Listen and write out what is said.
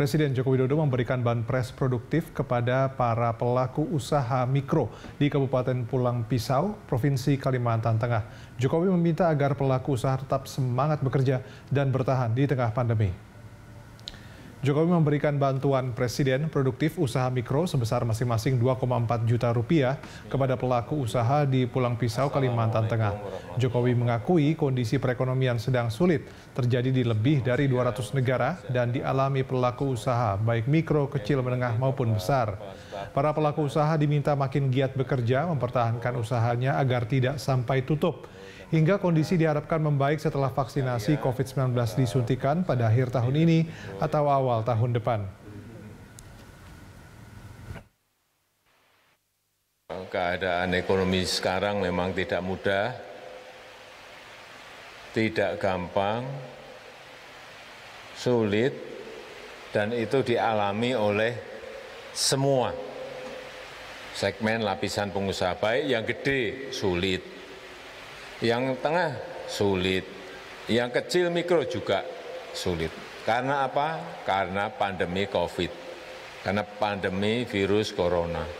Presiden Joko Widodo memberikan bahan pres produktif kepada para pelaku usaha mikro di Kabupaten Pulang Pisau, Provinsi Kalimantan Tengah. Jokowi meminta agar pelaku usaha tetap semangat bekerja dan bertahan di tengah pandemi. Jokowi memberikan bantuan Presiden produktif usaha mikro sebesar masing-masing 2,4 juta rupiah kepada pelaku usaha di Pulang Pisau, Kalimantan Tengah. Jokowi mengakui kondisi perekonomian sedang sulit, terjadi di lebih dari 200 negara dan dialami pelaku usaha, baik mikro, kecil, menengah maupun besar. Para pelaku usaha diminta makin giat bekerja, mempertahankan usahanya agar tidak sampai tutup. Hingga kondisi diharapkan membaik setelah vaksinasi COVID-19 disuntikan pada akhir tahun ini atau awal awal tahun depan. Keadaan ekonomi sekarang memang tidak mudah, tidak gampang, sulit, dan itu dialami oleh semua segmen lapisan pengusaha, baik yang gede sulit, yang tengah sulit, yang kecil mikro juga sulit. Karena apa? Karena pandemi COVID. Karena pandemi virus corona.